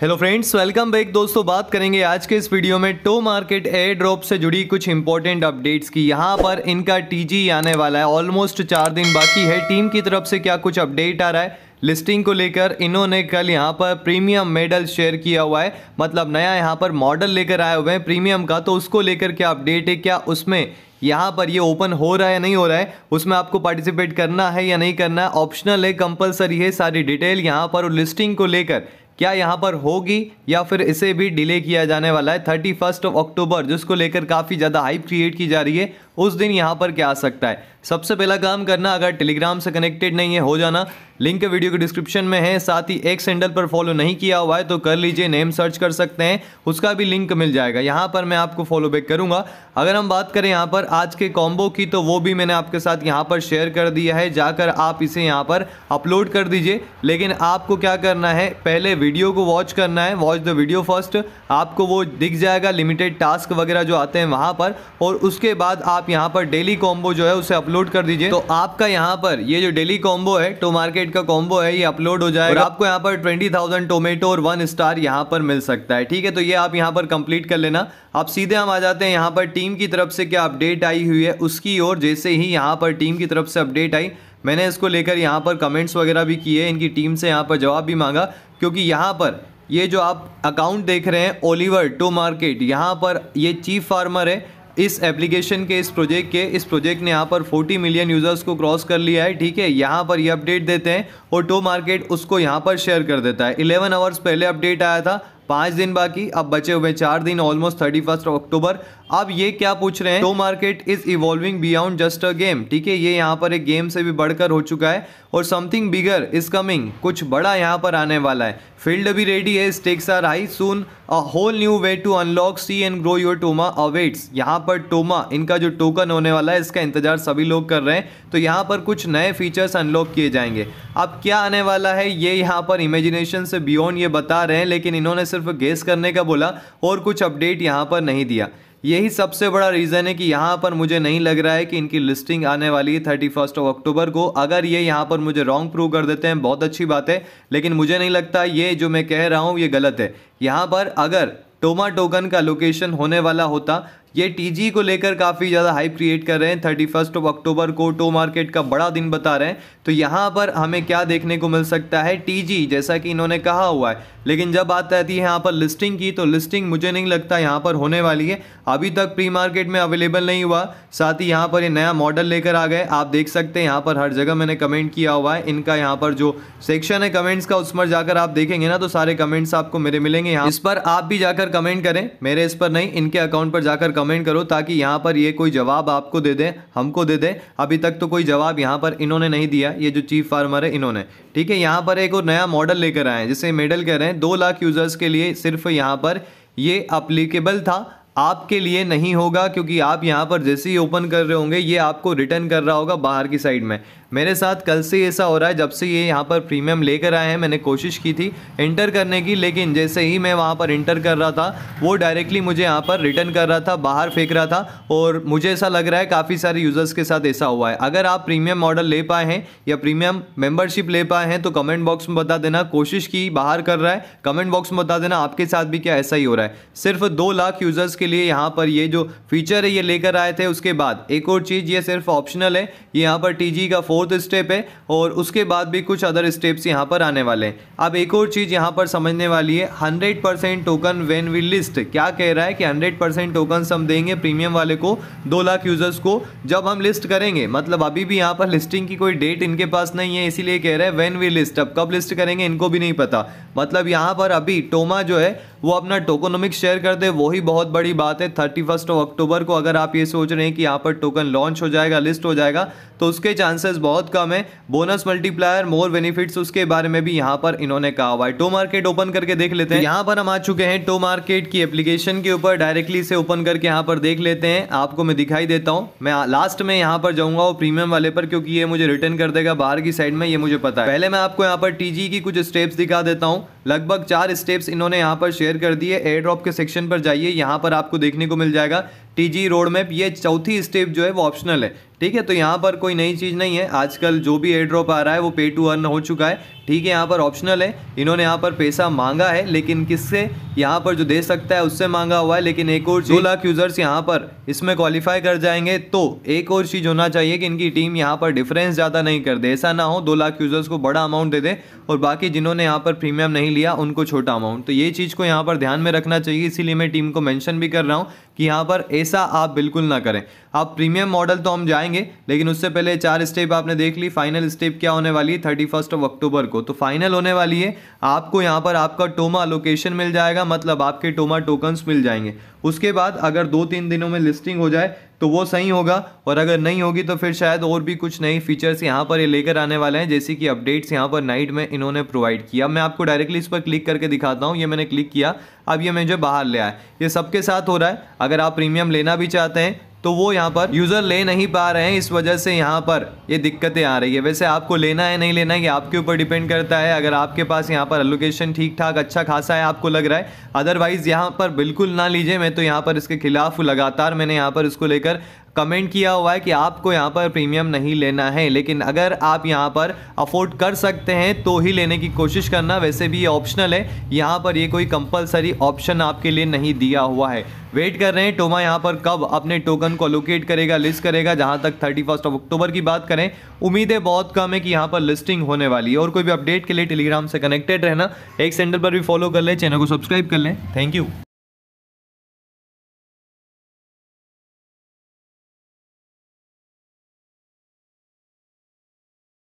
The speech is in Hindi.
हेलो फ्रेंड्स वेलकम बैक दोस्तों बात करेंगे आज के इस वीडियो में टो मार्केट एयर ड्रॉप से जुड़ी कुछ इंपॉर्टेंट अपडेट्स की यहाँ पर इनका टीजी आने वाला है ऑलमोस्ट चार दिन बाकी है टीम की तरफ से क्या कुछ अपडेट आ रहा है लिस्टिंग को लेकर इन्होंने कल यहाँ पर प्रीमियम मेडल शेयर किया हुआ है मतलब नया यहाँ पर मॉडल लेकर आए हुए हैं प्रीमियम का तो उसको लेकर क्या अपडेट है क्या उसमें यहाँ पर ये ओपन हो रहा है या नहीं हो रहा है उसमें आपको पार्टिसिपेट करना है या नहीं करना है ऑप्शनल है कंपलसरी है सारी डिटेल यहाँ पर लिस्टिंग को लेकर क्या यहाँ पर होगी या फिर इसे भी डिले किया जाने वाला है थर्टी फर्स्ट ऑफ अक्टूबर जिसको लेकर काफ़ी ज़्यादा हाइप क्रिएट की जा रही है उस दिन यहाँ पर क्या आ सकता है सबसे पहला काम करना अगर टेलीग्राम से कनेक्टेड नहीं है हो जाना लिंक वीडियो के डिस्क्रिप्शन में है साथ ही एक सेंडल पर फॉलो नहीं किया हुआ है तो कर लीजिए नेम सर्च कर सकते हैं उसका भी लिंक मिल जाएगा यहाँ पर मैं आपको फॉलो बैक करूँगा अगर हम बात करें यहाँ पर आज के कॉम्बो की तो वो भी मैंने आपके साथ यहाँ पर शेयर कर दिया है जाकर आप इसे यहाँ पर अपलोड कर दीजिए लेकिन आपको क्या करना है पहले वीडियो को वॉच करना है वॉच द वीडियो फर्स्ट आपको वो दिख जाएगा लिमिटेड टास्क वगैरह जो आते हैं वहाँ पर और उसके बाद आप यहाँ पर डेली कॉम्बो जो है उसे अपलोड कर दीजिए तो आपका यहाँ पर ये जो डेली कॉम्बो है टो मार्केट का कॉम्बो है ये अपलोड हो जाएगा आपको यहाँ पर ट्वेंटी थाउजेंड टोमेटो और वन स्टार यहाँ पर मिल सकता है ठीक है तो ये आप यहाँ पर कंप्लीट कर लेना आप सीधे हम आ जाते हैं यहाँ पर टीम टीम की तरफ से क्या अपडेट आई हुई है उसकी ओर जैसे ही यहाँ पर टीम की तरफ से अपडेट आई मैंने इसको लेकर यहाँ पर कमेंट्स वगैरह भी किए इनकी टीम से यहाँ पर जवाब भी मांगा क्योंकि यहाँ पर ये जो आप अकाउंट देख रहे हैं ओलिवर टू मार्केट यहाँ पर ये चीफ फार्मर है इस एप्लीकेशन के इस प्रोजेक्ट के इस प्रोजेक्ट ने यहाँ पर 40 मिलियन यूज़र्स को क्रॉस कर लिया है ठीक है यहाँ पर ये यह अपडेट देते हैं और टो मार्केट उसको यहाँ पर शेयर कर देता है 11 आवर्स पहले अपडेट आया था पांच दिन बाकी अब बचे हुए चार दिन ऑलमोस्ट थर्टी फर्स्ट अक्टूबर अब ये क्या पूछ रहे हैं stock market is evolving beyond just a game ठीक है ये यहाँ पर एक गेम से भी बढ़कर हो चुका है और समथिंग बिगर इज कमिंग कुछ बड़ा यहाँ पर आने वाला है फील्ड भी रेडी है stakes are high soon a whole new way to unlock see and grow your Toma awaits यहाँ पर टोमा इनका जो टोकन होने वाला है इसका इंतजार सभी लोग कर रहे हैं तो यहाँ पर कुछ नए फीचर्स अनलॉक किए जाएंगे अब क्या आने वाला है ये यहाँ पर इमेजिनेशन से बियॉन्ड ये बता रहे हैं लेकिन इन्होंने सिर्फ गेस करने का बोला और कुछ अपडेट यहाँ पर नहीं दिया यही सबसे बड़ा रीज़न है कि यहाँ पर मुझे नहीं लग रहा है कि इनकी लिस्टिंग आने वाली है थर्टी फर्स्ट ऑफ अक्टूबर को अगर ये यहाँ पर मुझे रॉन्ग प्रूव कर देते हैं बहुत अच्छी बात है लेकिन मुझे नहीं लगता ये जो मैं कह रहा हूँ ये गलत है यहाँ पर अगर टोमा टोकन का लोकेशन होने वाला होता ये टीजी को लेकर काफ़ी ज़्यादा हाइप क्रिएट कर रहे हैं थर्टी फर्स्ट ऑफ अक्टूबर को टो मार्केट का बड़ा दिन बता रहे हैं तो यहाँ पर हमें क्या देखने को मिल सकता है टी जैसा कि इन्होंने कहा हुआ है लेकिन जब बात आती है यहाँ पर लिस्टिंग की तो लिस्टिंग मुझे नहीं लगता यहाँ पर होने वाली है अभी तक प्री मार्केट में अवेलेबल नहीं हुआ साथ ही यहाँ पर ये नया मॉडल लेकर आ गए आप देख सकते हैं यहाँ पर हर जगह मैंने कमेंट किया हुआ है इनका यहाँ पर जो सेक्शन है कमेंट्स का उस पर जाकर आप देखेंगे ना तो सारे कमेंट्स आपको मेरे मिलेंगे यहाँ इस पर आप भी जाकर कमेंट करें मेरे इस पर नहीं इनके अकाउंट पर जाकर कमेंट कमेंट करो ताकि यहाँ पर ये कोई जवाब आपको दे दें हमको दे दें अभी तक तो कोई जवाब यहाँ पर इन्होंने नहीं दिया ये जो चीफ फार्मर है इन्होंने ठीक है यहाँ पर एक और नया मॉडल लेकर आए हैं जिसे मेडल कह रहे हैं दो लाख यूज़र्स के लिए सिर्फ यहाँ पर ये अप्लीकेबल था आपके लिए नहीं होगा क्योंकि आप यहाँ पर जैसे ही ओपन कर रहे होंगे ये आपको रिटर्न कर रहा होगा बाहर की साइड में मेरे साथ कल से ऐसा हो रहा है जब से ये यहाँ पर प्रीमियम लेकर आए हैं मैंने कोशिश की थी इंटर करने की लेकिन जैसे ही मैं वहाँ पर इंटर कर रहा था वो डायरेक्टली मुझे यहाँ पर रिटर्न कर रहा था बाहर फेंक रहा था और मुझे ऐसा लग रहा है काफ़ी सारे यूज़र्स के साथ ऐसा हुआ है अगर आप प्रीमियम मॉडल ले पाए हैं या प्रीमियम मेम्बरशिप ले पाए हैं तो कमेंट बॉक्स में बता देना कोशिश की बाहर कर रहा है कमेंट बॉक्स में बता देना आपके साथ भी क्या ऐसा ही हो रहा है सिर्फ दो लाख यूज़र्स के के लिए यहाँ पर ये जो फीचर है ये लेकर आए थे उसके बाद एक और चीज़ ये सिर्फ ऑप्शनल है ये यहाँ पर टी का फोर्थ स्टेप है और उसके बाद भी कुछ अदर स्टेप्स यहाँ पर आने वाले हैं अब एक और चीज़ यहाँ पर समझने वाली है hundred token when we list क्या कह रहा है कि हंड्रेड परसेंट टोकन हम देंगे प्रीमियम वाले को दो लाख यूज़र्स को जब हम लिस्ट करेंगे मतलब अभी भी यहाँ पर लिस्टिंग की कोई डेट इनके पास नहीं है इसीलिए कह रहे हैं वेन वी लिस्ट अब कब लिस्ट करेंगे इनको भी नहीं पता मतलब यहाँ पर अभी टोमा जो है वो अपना टोकोनोमिक्स शेयर कर दे वही बहुत बड़ी बात है थर्टी फर्स्ट ऑफ अक्टूबर को अगर आप ये सोच रहे हैं कि यहाँ पर टोकन लॉन्च हो जाएगा लिस्ट हो जाएगा तो उसके चांसेस बहुत कम है बोनस मल्टीप्लायर मोर बेनिफिट्स उसके बारे में भी यहाँ पर इन्होंने कहा हुआ है टो मार्केट ओपन करके देख लेते हैं यहाँ पर हम आ चुके हैं टो मार्केट की एप्लीकेशन के ऊपर डायरेक्टली इसे ओपन करके यहाँ पर देख लेते हैं आपको मैं दिखाई देता हूँ मैं लास्ट में यहाँ पर जाऊँगा वो प्रीमियम वाले पर क्योंकि ये मुझे रिटर्न कर देगा बाहर की साइड में ये मुझे पता है पहले मैं आपको यहाँ पर टी की कुछ स्टेप्स दिखा देता हूँ लगभग चार स्टेप्स इन्होंने यहाँ पर शेयर कर दिए एयर ड्रॉप के सेक्शन पर जाइए यहाँ पर आपको देखने को मिल जाएगा टीजी रोड मैप ये चौथी स्टेप जो है वो ऑप्शनल है ठीक है तो यहाँ पर कोई नई चीज़ नहीं है आजकल जो भी एयर आ रहा है वो पे टू अर्न हो चुका है ठीक है यहाँ पर ऑप्शनल है इन्होंने यहाँ पर पैसा मांगा है लेकिन किससे यहाँ पर जो दे सकता है उससे मांगा हुआ है लेकिन एक और दो लाख यूजर्स यहाँ पर इसमें क्वालिफाई कर जाएंगे तो एक और चीज़ होना चाहिए कि इनकी टीम यहाँ पर डिफरेंस ज़्यादा नहीं कर दे ऐसा ना हो दो लाख यूजर्स को बड़ा अमाउंट दे दे और बाकी जिन्होंने यहाँ पर प्रीमियम नहीं लिया उनको छोटा अमाउंट तो ये चीज़ को यहाँ पर ध्यान में रखना चाहिए इसीलिए मैं टीम को मैंशन भी कर रहा हूँ कि यहाँ पर ऐसा आप बिल्कुल ना करें आप प्रीमियम मॉडल तो हम जाएंगे लेकिन उससे पहले चार स्टेप आपने देख ली फाइनल स्टेप क्या होने वाली है थर्टी फर्स्ट ऑफ अक्टूबर को तो फाइनल होने वाली है आपको यहाँ पर आपका टोमा लोकेशन मिल जाएगा मतलब आपके टोमा टोकन्स मिल जाएंगे उसके बाद अगर दो तीन दिनों में लिस्टिंग हो जाए तो वो सही होगा और अगर नहीं होगी तो फिर शायद और भी कुछ नई फीचर्स यहाँ पर ये लेकर आने वाले हैं जैसे कि अपडेट्स यहाँ पर नाइट में इन्होंने प्रोवाइड किया मैं आपको डायरेक्टली इस पर क्लिक करके दिखाता हूँ ये मैंने क्लिक किया अब ये मुझे बाहर ले आया ये सबके साथ हो रहा है अगर आप प्रीमियम लेना भी चाहते हैं तो वो यहाँ पर यूज़र ले नहीं पा रहे हैं इस वजह से यहाँ पर ये दिक्कतें आ रही है वैसे आपको लेना है नहीं लेना है ये आपके ऊपर डिपेंड करता है अगर आपके पास यहाँ पर एलोकेशन ठीक ठाक अच्छा खासा है आपको लग रहा है अदरवाइज़ यहाँ पर बिल्कुल ना लीजिए मैं तो यहाँ पर इसके खिलाफ लगातार मैंने यहाँ पर इसको लेकर कमेंट किया हुआ है कि आपको यहाँ पर प्रीमियम नहीं लेना है लेकिन अगर आप यहाँ पर अफोर्ड कर सकते हैं तो ही लेने की कोशिश करना वैसे भी ये ऑप्शनल है यहाँ पर ये कोई कंपलसरी ऑप्शन आपके लिए नहीं दिया हुआ है वेट कर रहे हैं टोमा यहाँ पर कब अपने टोकन को लोकेट करेगा लिस्ट करेगा जहाँ तक थर्टी फर्स्ट ऑफ अक्टूबर की बात करें उम्मीदें बहुत कम है कि यहाँ पर लिस्टिंग होने वाली है और कोई भी अपडेट के लिए टेलीग्राम से कनेक्टेड रहना एक सेंटर पर भी फॉलो कर लें चैनल को सब्सक्राइब कर लें थैंक यू